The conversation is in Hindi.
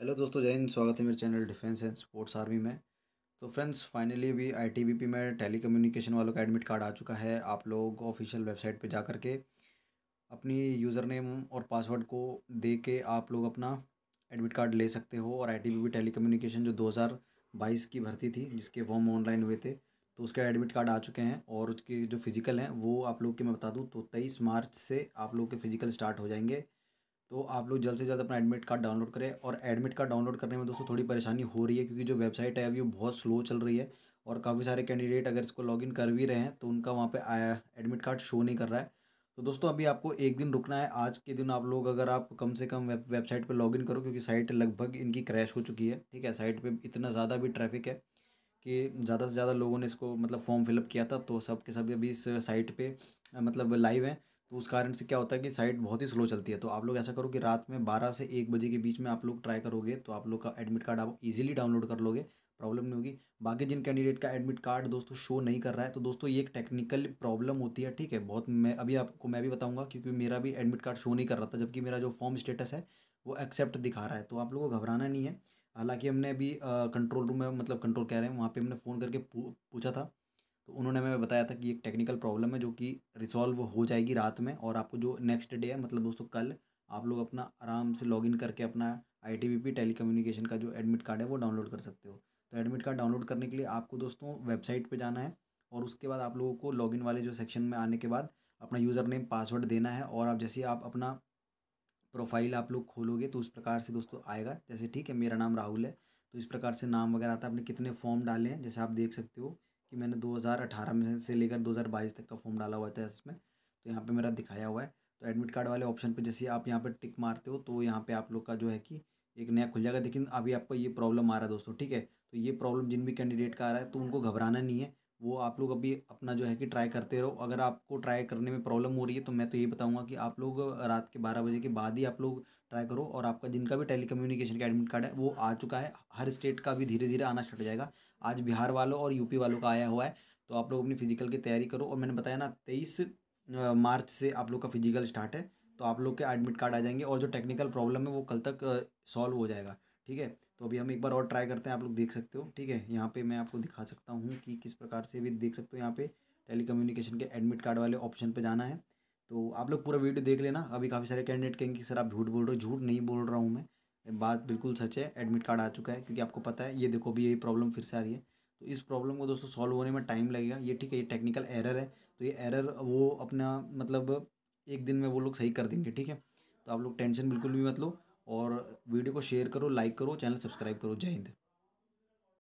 हेलो दोस्तों जय हिंद स्वागत है मेरे channel defence and sports army में तो फ्रेंड्स फाइनली अभी आईटीबीपी में टेली कम्युनिकेशन वालों का एडमिट कार्ड आ चुका है आप लोग ऑफिशियल वेबसाइट पे जा कर के अपनी यूज़र नेम और पासवर्ड को दे के आप लोग अपना एडमिट कार्ड ले सकते हो और आई टी टेली कम्युनिकेशन जो दो की भर्ती थी जिसके फॉर्म ऑनलाइन हुए थे तो उसके एडमिट कार्ड आ चुके हैं और उसके जो फिज़िकल हैं वो आप लोग के मैं बता दूँ तो तेईस मार्च से आप लोग के फिज़िकल स्टार्ट हो जाएंगे तो आप लोग जल्द से जल्द अपना एडमिट कार्ड डाउनलोड करें और एडमिट कार्ड डाउनलोड करने में दोस्तों थोड़ी परेशानी हो रही है क्योंकि जो वेबसाइट है अभी वो बहुत स्लो चल रही है और काफ़ी सारे कैंडिडेट अगर इसको लॉगिन कर भी रहे हैं तो उनका वहाँ पे आया एडमिट कार्ड शो नहीं कर रहा है तो दोस्तों अभी आपको एक दिन रुकना है आज के दिन आप लोग अगर आप कम से कम वेब वेबसाइट पर लॉगिन करो क्योंकि साइट लगभग इनकी क्रैश हो चुकी है ठीक है साइट पर इतना ज़्यादा भी ट्रैफिक है कि ज़्यादा से ज़्यादा लोगों ने इसको मतलब फॉर्म फिलअप किया था तो सब के सब अभी इस साइट पे मतलब लाइव हैं तो उस कारण से क्या होता है कि साइट बहुत ही स्लो चलती है तो आप लोग ऐसा करो कि रात में बारह से एक बजे के बीच में आप लोग ट्राई करोगे तो आप लोग का एडमिट कार्ड आप ईजिली डाउनलोड कर लोगे प्रॉब्लम नहीं होगी बाकी जिन कैंडिडेट का एडमिट कार्ड दोस्तों शो नहीं कर रहा है तो दोस्तों ये एक टेक्निकल प्रॉब्लम होती है ठीक है बहुत मैं अभी आपको मैं भी बताऊंगा क्योंकि मेरा भी एडमिट कार्ड शो नहीं कर रहा था जबकि मेरा जो फॉर्म स्टेटस है वो एक्सेप्ट दिखा रहा है तो आप लोगों को घबराना नहीं है हालांकि हमने अभी कंट्रोल रूम में मतलब कंट्रोल कह रहे हैं वहाँ पर हमने फ़ोन करके पूछा था तो उन्होंने हमें बताया था कि एक टेक्निकल प्रॉब्लम है जो कि रिसॉल्व हो जाएगी रात में और आपको जो नेक्स्ट डे है मतलब दोस्तों कल आप लोग अपना आराम से लॉगिन करके अपना I T P telecommunication का जो एडमिट कार्ड है वो डाउनलोड कर सकते हो तो एडमिट कार्ड डाउनलोड करने के लिए आपको दोस्तों वेबसाइट पर जाना है और उसके बाद आप लोगों को लॉगिन वाले जो सेक्शन में आने के बाद अपना यूज़र नेम पासवर्ड देना है और आप जैसे आप अपना प्रोफाइल आप लोग खोलोगे तो उस प्रकार से दोस्तों आएगा जैसे ठीक है मेरा नाम राहुल है तो इस प्रकार से नाम वगैरह आता है आपने कितने फॉर्म डाले हैं जैसे आप देख सकते हो कि मैंने 2018 में से लेकर 2022 तक का फॉर्म डाला हुआ था इसमें तो यहाँ पे मेरा दिखाया हुआ है तो एडमिट कार्ड वाले ऑप्शन पे जैसे आप यहाँ पे टिक मारते हो तो यहाँ पे आप लोग का जो है कि एक नया खुल जाएगा लेकिन अभी आपको ये प्रॉब्लम आ रहा है दोस्तों ठीक है तो ये प्रॉब्लम जिन भी कैंडिडेट का आ रहा है तो उनको घबराना नहीं है वो आप लोग अभी अपना जो है कि ट्राई करते रहो अगर आपको ट्राई करने में प्रॉब्लम हो रही है तो मैं तो ये बताऊंगा कि आप लोग रात के बारह बजे के बाद ही आप लोग ट्राई करो और आपका जिनका भी टेली कम्युनिकेशन का एडमिट कार्ड है वो आ चुका है हर स्टेट का भी धीरे धीरे आना छट जाएगा आज बिहार वालों और यूपी वालों का आया हुआ है तो आप लोग अपनी फिजिकल की तैयारी करो और मैंने बताया ना तेईस मार्च से आप लोग का फिजिकल स्टार्ट है तो आप लोग के एडमिट कार्ड आ जाएंगे और जो टेक्निकल प्रॉब्लम है वो कल तक सॉल्व हो जाएगा ठीक है तो अभी हम एक बार और ट्राई करते हैं आप लोग देख सकते हो ठीक है यहाँ पे मैं आपको दिखा सकता हूँ कि किस प्रकार से भी देख सकते हो यहाँ पे टेली के एडमिट कार्ड वाले ऑप्शन पे जाना है तो आप लोग पूरा वीडियो देख लेना अभी काफ़ी सारे कैंडिडेट कहेंगे कि सर आप झूठ बोल रहे हो झूठ नहीं बोल रहा हूँ मैं बात बिल्कुल सच है एडमिट कार्ड आ चुका है क्योंकि आपको पता है ये देखो अभी यही प्रॉब्लम फिर से आ रही है तो इस प्रॉब्लम को दोस्तों सॉल्व होने में टाइम लगेगा ये ठीक है ये टेक्निकल एरर है तो ये एरर वो अपना मतलब एक दिन में वो लोग सही कर देंगे ठीक है तो आप लोग टेंशन बिल्कुल भी मतलब और वीडियो को शेयर करो लाइक करो चैनल सब्सक्राइब करो जय हिंद